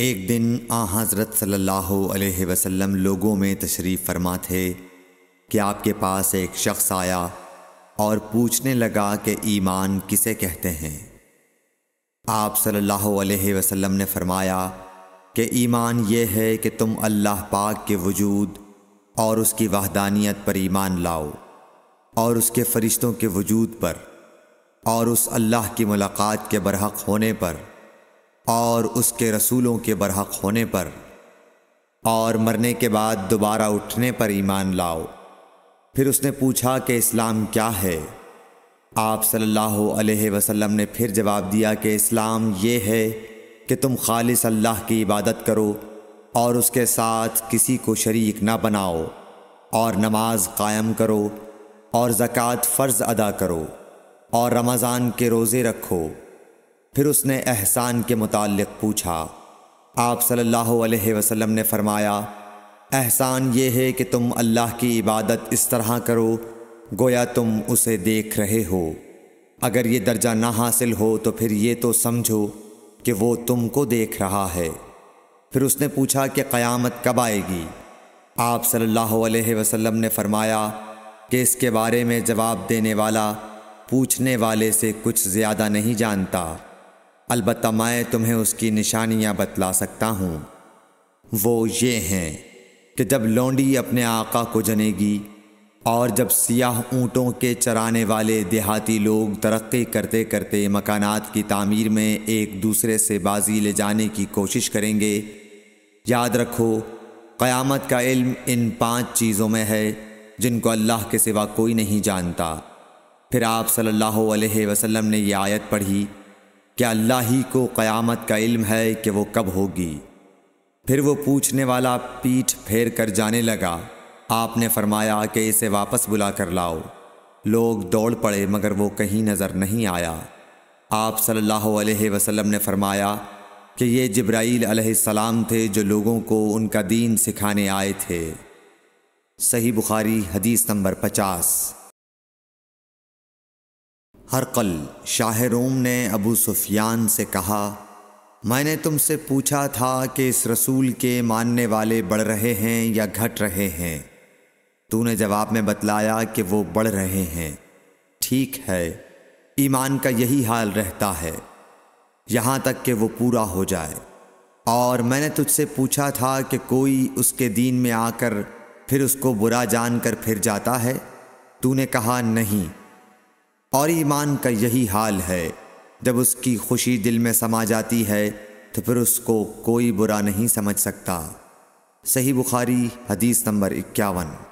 एक दिन आ हज़रत सल्लल्लाहु अलैहि वसल्लम लोगों में तशरीफ़ फरमा थे कि आपके पास एक शख्स आया और पूछने लगा कि ईमान किसे कहते हैं आप सल्लल्लाहु अलैहि वसल्लम ने फरमाया कि ईमान ये है कि तुम अल्लाह पाक के वजूद और उसकी वहदानियत पर ईमान लाओ और उसके फ़रिश्तों के वजूद पर और उस अल्लाह की मुलाकात के बरहक होने पर और उसके रसूलों के बरहक होने पर और मरने के बाद दोबारा उठने पर ईमान लाओ फिर उसने पूछा कि इस्लाम क्या है आप सल्लल्लाहु अलैहि वसल्लम ने फिर जवाब दिया कि इस्लाम ये है कि तुम खालिस अल्लाह की इबादत करो और उसके साथ किसी को शरीक ना बनाओ और नमाज कायम करो और ज़क़़़़़ फ़र्ज़ अदा करो और रमज़ान के रोज़े रखो फिर उसने एहसान के मुतालिक पूछा आप सल्लल्लाहु अलैहि वसल्लम ने फरमाया एहसान ये है कि तुम अल्लाह की इबादत इस तरह करो गोया तुम उसे देख रहे हो अगर ये दर्जा ना हासिल हो तो फिर ये तो समझो कि वो तुमको देख रहा है फिर उसने पूछा कि क़यामत कब आएगी आप सल्लल्लाहु अलैहि वसल्लम ने फरमाया कि इसके बारे में जवाब देने वाला पूछने वाले से कुछ ज़्यादा नहीं जानता अलबत् मैं तुम्हें उसकी निशानियाँ बतला सकता हूँ वो ये हैं कि जब लौंडी अपने आका को जनेगी और जब सियाह ऊँटों के चराने वाले देहाती लोग तरक्की करते करते मकानात की तामीर में एक दूसरे से बाजी ले जाने की कोशिश करेंगे याद रखो क़यामत का इल्म इन पांच चीज़ों में है जिनको अल्लाह के सिवा कोई नहीं जानता फिर आप सल्लल्लाहु अलैहि वसल्लम ने यह आयत पढ़ी क्या अल्लाह ही को क़यामत का इल्म है कि वो कब होगी फिर वो पूछने वाला पीठ फेर कर जाने लगा आपने फरमाया कि इसे वापस बुला कर लाओ लोग दौड़ पड़े मगर वो कहीं नज़र नहीं आया आप सल्लल्लाहु अलैहि वसल्लम ने फरमाया कि ये जब्राईल अलैहिस्सलाम थे जो लोगों को उनका दीन सिखाने आए थे सही बुखारी हदीस नंबर पचास हरकल शाह रोम ने अबू सुफियान से कहा मैंने तुमसे पूछा था कि इस रसूल के मानने वाले बढ़ रहे हैं या घट रहे हैं तूने जवाब में बतलाया कि वो बढ़ रहे हैं ठीक है ईमान का यही हाल रहता है यहाँ तक कि वो पूरा हो जाए और मैंने तुझसे पूछा था कि कोई उसके दीन में आकर फिर उसको बुरा जानकर फिर जाता है तूने कहा नहीं और ईमान का यही हाल है जब उसकी खुशी दिल में समा जाती है तो फिर उसको कोई बुरा नहीं समझ सकता सही बुखारी हदीस नंबर इक्यावन